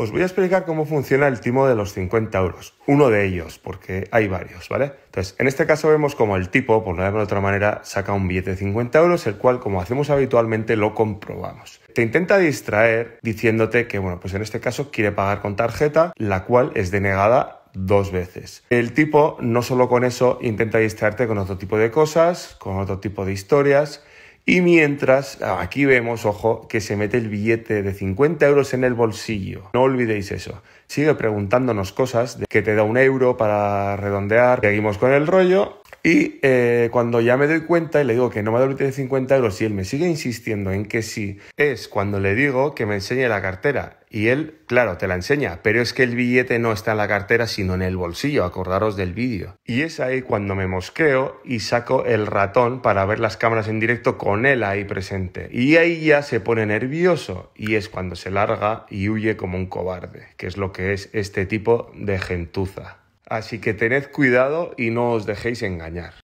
Os voy a explicar cómo funciona el timo de los 50 euros, uno de ellos, porque hay varios, ¿vale? Entonces, en este caso vemos como el tipo, por no de otra manera, saca un billete de 50 euros, el cual, como hacemos habitualmente, lo comprobamos. Te intenta distraer diciéndote que, bueno, pues en este caso quiere pagar con tarjeta, la cual es denegada dos veces. El tipo no solo con eso intenta distraerte con otro tipo de cosas, con otro tipo de historias, y mientras, ah, aquí vemos, ojo, que se mete el billete de 50 euros en el bolsillo. No olvidéis eso. Sigue preguntándonos cosas de que te da un euro para redondear. Seguimos con el rollo. Y eh, cuando ya me doy cuenta y le digo que no me da el billete de 50 euros y él me sigue insistiendo en que sí, es cuando le digo que me enseñe la cartera y él, claro, te la enseña, pero es que el billete no está en la cartera, sino en el bolsillo, acordaros del vídeo. Y es ahí cuando me mosqueo y saco el ratón para ver las cámaras en directo con él ahí presente. Y ahí ya se pone nervioso y es cuando se larga y huye como un cobarde, que es lo que es este tipo de gentuza. Así que tened cuidado y no os dejéis engañar.